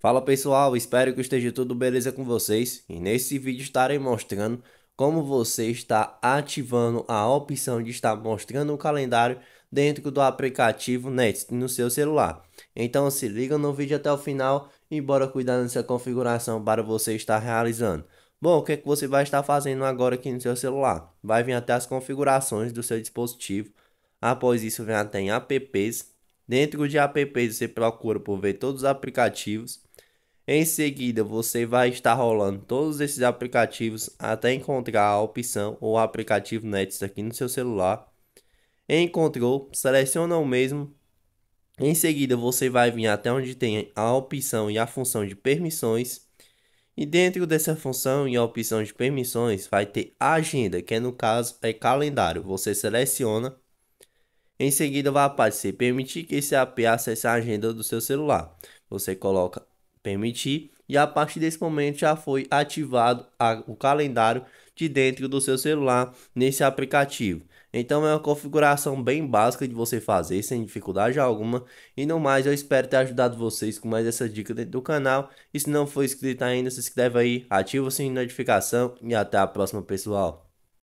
Fala pessoal, espero que esteja tudo beleza com vocês e nesse vídeo estarei mostrando como você está ativando a opção de estar mostrando o calendário dentro do aplicativo Nets no seu celular. Então se liga no vídeo até o final e bora cuidar dessa configuração para você estar realizando. Bom, o que, é que você vai estar fazendo agora aqui no seu celular? Vai vir até as configurações do seu dispositivo, após isso vem até em apps, dentro de apps você procura por ver todos os aplicativos, em seguida, você vai estar rolando todos esses aplicativos até encontrar a opção ou aplicativo Nets aqui no seu celular. Encontrou, seleciona o mesmo. Em seguida, você vai vir até onde tem a opção e a função de permissões. E dentro dessa função e a opção de permissões, vai ter agenda, que é, no caso é calendário. Você seleciona. Em seguida, vai aparecer permitir que esse app acesse a agenda do seu celular. Você coloca permitir, e a partir desse momento já foi ativado a, o calendário de dentro do seu celular nesse aplicativo. Então é uma configuração bem básica de você fazer sem dificuldade alguma. E no mais, eu espero ter ajudado vocês com mais essa dica dentro do canal. E se não for inscrito ainda, se inscreve aí, ativa o sininho de notificação e até a próxima, pessoal.